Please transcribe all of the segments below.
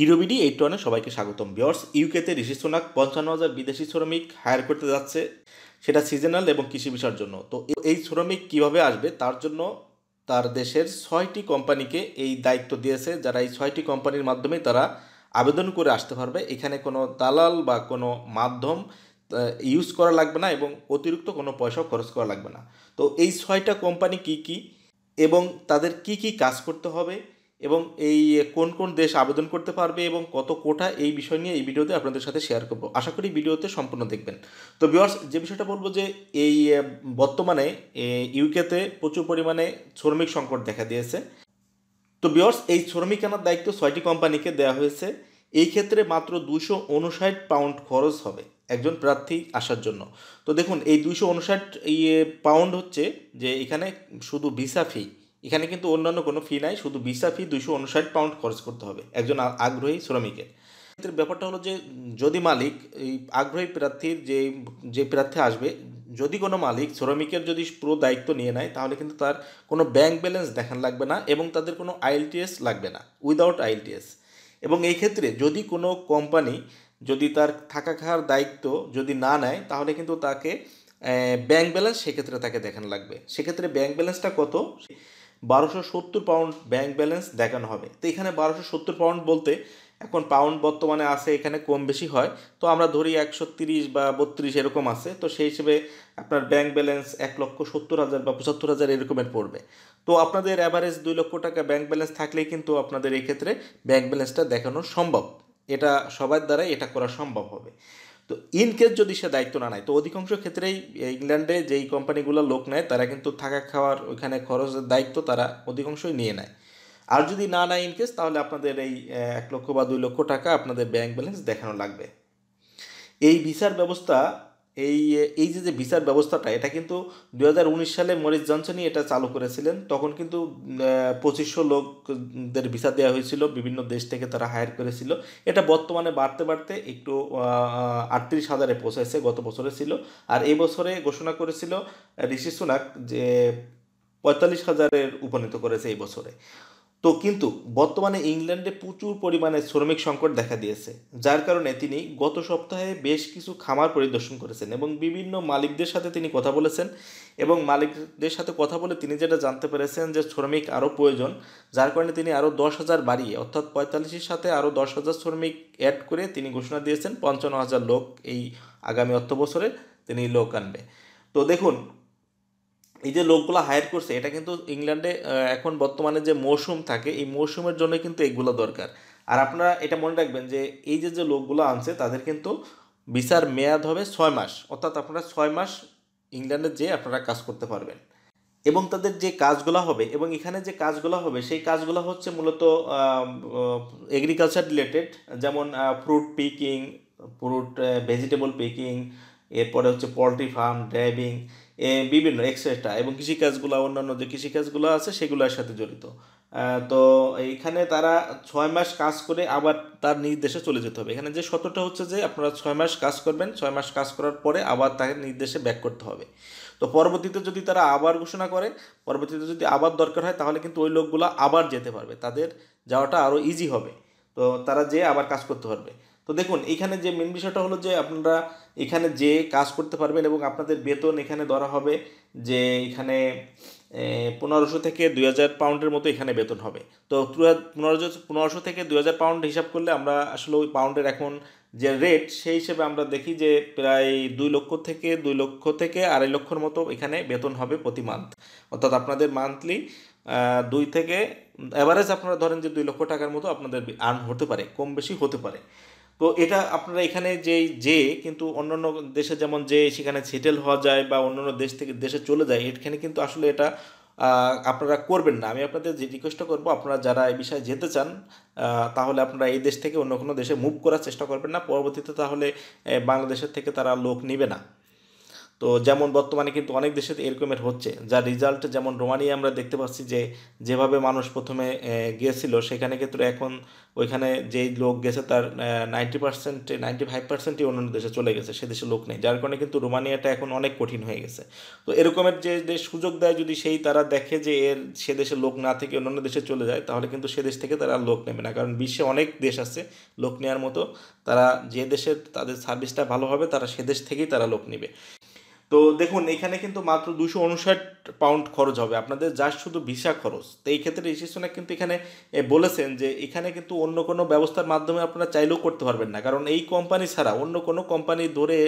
ইউরোবিডি eight ওয়ানে সবাইকে স্বাগতম বিয়র্স ইউকেতে ঋষি সোনাক পঞ্চান্ন হাজার বিদেশি শ্রমিক হায়ার করতে যাচ্ছে সেটা সিজনাল এবং কৃষি বিষয়ের জন্য তো এই শ্রমিক কিভাবে আসবে তার জন্য তার দেশের ছয়টি কোম্পানিকে এই দায়িত্ব দিয়েছে যারা এই ছয়টি কোম্পানির মাধ্যমে তারা আবেদন করে আসতে পারবে এখানে কোনো দালাল বা কোনো মাধ্যম ইউজ করা লাগবে না এবং অতিরিক্ত কোনো পয়সাও খরচ করা লাগবে না তো এই ছয়টা কোম্পানি কি কি এবং তাদের কি কি কাজ করতে হবে এবং এই কোন কোন দেশ আবেদন করতে পারবে এবং কত কোটা এই বিষয় নিয়ে এই ভিডিওতে আপনাদের সাথে শেয়ার করব আশা করি ভিডিওতে সম্পূর্ণ দেখবেন তো বিয়ার্স যে বিষয়টা বলবো যে এই বর্তমানে ইউকেতে প্রচুর পরিমাণে শ্রমিক সংকট দেখা দিয়েছে তো বিয়ার্স এই শ্রমিক আনার দায়িত্ব ছয়টি কোম্পানিকে দেওয়া হয়েছে এই ক্ষেত্রে মাত্র দুশো উনষাট পাউন্ড খরচ হবে একজন প্রার্থী আসার জন্য তো দেখুন এই দুশো উনষাট ইয়ে পাউন্ড হচ্ছে যে এখানে শুধু ভিসা ফি এখানে কিন্তু অন্যান্য কোনো ফি নাই শুধু ভিসা ফি দুশো উনষাট পাউন্ড খরচ করতে হবে একজন আগ্রহী শ্রমিকের ক্ষেত্রে ব্যাপারটা হলো যে যদি মালিক এই আগ্রহী প্রার্থীর যে যে প্রার্থী আসবে যদি কোনো মালিক শ্রমিকের যদি পুরো দায়িত্ব নিয়ে নেয় তাহলে কিন্তু তার কোনো ব্যাংক ব্যালেন্স দেখান লাগবে না এবং তাদের কোনো আইএলটিএস লাগবে না উইদাউট আইএলটিএস এবং এই ক্ষেত্রে যদি কোনো কোম্পানি যদি তার থাকা খাওয়ার দায়িত্ব যদি না নেয় তাহলে কিন্তু তাকে ব্যাংক ব্যালেন্স সেক্ষেত্রে তাকে দেখান লাগবে সেক্ষেত্রে ব্যাংক ব্যালেন্সটা কত বারোশো সত্তর পাউন্ড ব্যাংক ব্যালেন্স দেখানো হবে তো এখানে বারোশো সত্তর পাউন্ড বলতে এখন পাউন্ড বর্তমানে আছে এখানে কম বেশি হয় তো আমরা ধরি একশো তিরিশ বা বত্রিশ এরকম আছে তো সেই হিসেবে আপনার ব্যাংক ব্যালেন্স এক লক্ষ সত্তর হাজার বা পঁচাত্তর হাজার এরকমের পড়বে তো আপনাদের অ্যাভারেজ দুই লক্ষ টাকা ব্যাংক ব্যালেন্স থাকলেই কিন্তু আপনাদের এক্ষেত্রে ব্যাংক ব্যালেন্সটা দেখানো সম্ভব এটা সবার দ্বারাই এটা করা সম্ভব হবে তো ইন কেস যদি সে দায়িত্ব না নেয় তো অধিকাংশ ক্ষেত্রেই ইংল্যান্ডে যেই কোম্পানিগুলো লোক নেয় তারা কিন্তু থাকা খাওয়ার ওইখানে খরচের দায়িত্ব তারা অধিকাংশই নিয়ে নেয় আর যদি না নেয় ইন কেস তাহলে আপনাদের এই এক লক্ষ বা দুই লক্ষ টাকা আপনাদের ব্যাংক ব্যালেন্স দেখানো লাগবে এই ভিসার ব্যবস্থা এই এই যে যে বিচার ব্যবস্থাটা এটা কিন্তু দু সালে মরিস জনসনই এটা চালু করেছিলেন তখন কিন্তু পঁচিশশো লোকদের ভিসা দেওয়া হয়েছিল বিভিন্ন দেশ থেকে তারা হায়ার করেছিল এটা বর্তমানে বাড়তে বাড়তে একটু আটত্রিশ হাজারে পৌঁছেছে গত বছরে ছিল আর এই বছরে ঘোষণা করেছিল ঋষি সুনাক যে পঁয়তাল্লিশ হাজারের উপনীত করেছে এই বছরে তো কিন্তু বর্তমানে ইংল্যান্ডে প্রচুর পরিমাণে শ্রমিক সংকট দেখা দিয়েছে যার কারণে তিনি গত সপ্তাহে বেশ কিছু খামার পরিদর্শন করেছেন এবং বিভিন্ন মালিকদের সাথে তিনি কথা বলেছেন এবং মালিকদের সাথে কথা বলে তিনি যেটা জানতে পেরেছেন যে শ্রমিক আরও প্রয়োজন যার কারণে তিনি আরও দশ হাজার বাড়িয়ে অর্থাৎ পঁয়তাল্লিশের সাথে আরও দশ হাজার শ্রমিক অ্যাড করে তিনি ঘোষণা দিয়েছেন পঞ্চান্ন হাজার লোক এই আগামী অর্থ বছরে তিনি লোক আনবে তো দেখুন এই যে লোকগুলো হায়ার করছে এটা কিন্তু ইংল্যান্ডে এখন বর্তমানে যে মৌসুম থাকে এই মৌসুমের জন্য কিন্তু এগুলো দরকার আর আপনারা এটা মনে রাখবেন যে এই যে যে লোকগুলো আনছে তাদের কিন্তু ভিসার মেয়াদ হবে ছয় মাস অর্থাৎ আপনারা ছয় মাস ইংল্যান্ডে যেয়ে আপনারা কাজ করতে পারবেন এবং তাদের যে কাজগুলো হবে এবং এখানে যে কাজগুলো হবে সেই কাজগুলো হচ্ছে মূলত এগ্রিকালচার রিলেটেড যেমন fruit picking fruit vegetable picking এরপরে হচ্ছে পোলট্রি ফার্ম ড্রাইভিং বিভিন্ন এক্সট্রা এবং কৃষিকাজগুলো অন্যান্য যে কৃষিকাজগুলো আছে সেগুলোর সাথে জড়িত তো এখানে তারা ছয় মাস কাজ করে আবার তার নিজ দেশে চলে যেতে হবে এখানে যে সতটা হচ্ছে যে আপনারা ছয় মাস কাজ করবেন ছয় মাস কাজ করার পরে আবার তাকে নিজ দেশে ব্যাক করতে হবে তো পরবর্তীতে যদি তারা আবার ঘোষণা করে পরবর্তীতে যদি আবার দরকার হয় তাহলে কিন্তু ওই লোকগুলো আবার যেতে পারবে তাদের যাওয়াটা আরও ইজি হবে তো তারা যেয়ে আবার কাজ করতে পারবে তো দেখুন এখানে যে মেন বিষয়টা হলো যে আপনারা এখানে যে কাজ করতে পারবেন এবং আপনাদের বেতন এখানে ধরা হবে যে এখানে পনেরোশো থেকে দুই হাজার পাউন্ডের মতো এখানে বেতন হবে তো পনেরোশো পনেরোশো থেকে দুই হাজার পাউন্ড হিসাব করলে আমরা আসলে ওই পাউন্ডের এখন যে রেট সেই হিসেবে আমরা দেখি যে প্রায় দুই লক্ষ থেকে দুই লক্ষ থেকে আড়াই লক্ষর মতো এখানে বেতন হবে প্রতি মান্থ অর্থাৎ আপনাদের মান্থলি দুই থেকে অ্যাভারেজ আপনারা ধরেন যে দুই লক্ষ টাকার মতো আপনাদের আর্ন হতে পারে কম বেশি হতে পারে তো এটা আপনারা এখানে যে যে কিন্তু অন্যান্য দেশে যেমন যে সেখানে সেটেল হওয়া যায় বা অন্যান্য দেশ থেকে দেশে চলে যায় এখানে কিন্তু আসলে এটা আপনারা করবেন না আমি আপনাদের যে রিকোয়েস্টটা করবো আপনারা যারা এই বিষয়ে যেতে চান তাহলে আপনারা এই দেশ থেকে অন্য কোনো দেশে মুভ করার চেষ্টা করবেন না পরবর্তীতে তাহলে বাংলাদেশের থেকে তারা লোক নেবে না তো যেমন বর্তমানে কিন্তু অনেক দেশে এরকমের হচ্ছে যার রেজাল্ট যেমন রোমানিয়া আমরা দেখতে পাচ্ছি যে যেভাবে মানুষ প্রথমে গিয়েছিল সেখানে ক্ষেত্রে এখন ওইখানে যেই লোক গেছে তার নাইনটি পার্সেন্ট নাইনটি ফাইভ পার্সেন্টই অন্যান্য দেশে চলে গেছে সে দেশে লোক নেই যার কারণে কিন্তু রোমানিয়াটা এখন অনেক কঠিন হয়ে গেছে তো এরকমের যে দেশ সুযোগ দেয় যদি সেই তারা দেখে যে এর সে দেশে লোক না থেকে অন্যান্য দেশে চলে যায় তাহলে কিন্তু সে দেশ থেকে তারা লোক নেবে না কারণ বিশ্বে অনেক দেশ আছে লোক নেওয়ার মতো তারা যে দেশের তাদের সার্ভিসটা ভালো হবে তারা সে দেশ থেকেই তারা লোক নেবে তো দেখুন এখানে কিন্তু মাত্র দুশো উনষাট পাউন্ড খরচ হবে আপনাদের জাস্ট শুধু ভিসা খরচ তো এই ক্ষেত্রে রেজিস্ট্রেশনে কিন্তু এখানে বলেছেন যে এখানে কিন্তু অন্য কোনো ব্যবস্থার মাধ্যমে আপনারা চাইলেও করতে পারবেন না কারণ এই কোম্পানি ছাড়া অন্য কোনো কোম্পানি ধরে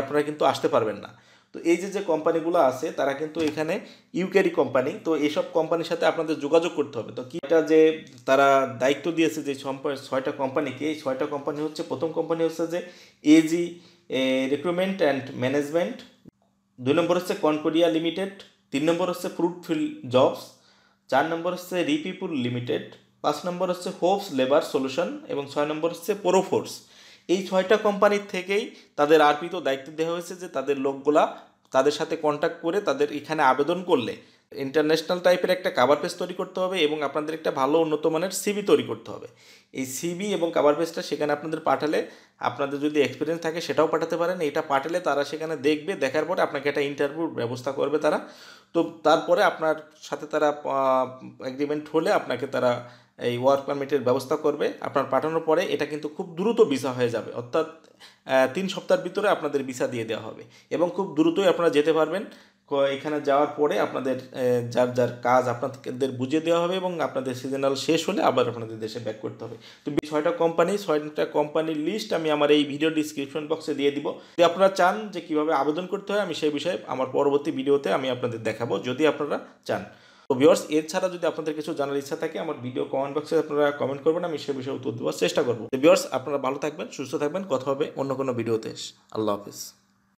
আপনারা কিন্তু আসতে পারবেন না তো এই যে যে কোম্পানিগুলো আছে তারা কিন্তু এখানে ইউকেরি কোম্পানি তো এইসব কোম্পানির সাথে আপনাদের যোগাযোগ করতে হবে তো এটা যে তারা দায়িত্ব দিয়েছে যে ছয়টা কোম্পানিকে এই ছয়টা কোম্পানি হচ্ছে প্রথম কোম্পানি হচ্ছে যে এজি রিক্রুটমেন্ট অ্যান্ড ম্যানেজমেন্ট দুই নম্বর হচ্ছে কনকোডিয়া লিমিটেড তিন নম্বর হচ্ছে ফ্রুটফিল্ড জবস চার নম্বর হচ্ছে রিপিপুল লিমিটেড পাঁচ নম্বর হচ্ছে হোপস লেবার সলিউশন এবং ছয় নম্বর হচ্ছে পোরোফোর্স এই ছয়টা কোম্পানির থেকেই তাদের আর্পিত দায়িত্ব দেওয়া হয়েছে যে তাদের লোকগুলা তাদের সাথে কন্ট্যাক্ট করে তাদের এখানে আবেদন করলে ইন্টারন্যাশনাল টাইপের একটা কাভার পেজ তৈরি করতে হবে এবং আপনাদের একটা ভালো উন্নত মানের সিবি তৈরি করতে হবে এই সিবি এবং কাভার পেজটা সেখানে আপনাদের পাঠালে আপনাদের যদি এক্সপিরিয়েন্স থাকে সেটাও পাঠাতে পারেন এটা পাঠালে তারা সেখানে দেখবে দেখার পরে আপনাকে একটা ইন্টারভিউর ব্যবস্থা করবে তারা তো তারপরে আপনার সাথে তারা এগ্রিমেন্ট হলে আপনাকে তারা এই ওয়ার্ক পারমিটের ব্যবস্থা করবে আপনার পাঠানোর পরে এটা কিন্তু খুব দ্রুত ভিসা হয়ে যাবে অর্থাৎ তিন সপ্তাহের ভিতরে আপনাদের ভিসা দিয়ে দেওয়া হবে এবং খুব দ্রুতই আপনারা যেতে পারবেন এখানে যাওয়ার পরে আপনাদের যার যার কাজ আপনাদের বুঝিয়ে দেওয়া হবে এবং আপনাদের সিজনাল শেষ হলে আবার আপনাদের দেশে ব্যাক করতে হবে তো ছয়টা কোম্পানি ছয়টা কোম্পানির লিস্ট আমি আমার এই ভিডিও ডিসক্রিপশন বক্সে দিয়ে দিব যদি আপনারা চান যে কিভাবে আবেদন করতে হয় আমি সেই বিষয়ে আমার পরবর্তী ভিডিওতে আমি আপনাদের দেখাবো যদি আপনারা চান তো ভিওর্স এছাড়া যদি আপনাদের কিছু জানার ইচ্ছা থাকে আমার ভিডিও কমেন্ট বক্সে আপনারা কমেন্ট করবেন আমি সেই বিষয়ে উত্তর দেওয়ার চেষ্টা করবো ভিওর্স আপনারা ভালো থাকবেন সুস্থ থাকবেন কথা হবে অন্য কোনো ভিডিওতে আল্লাহ হাফিজ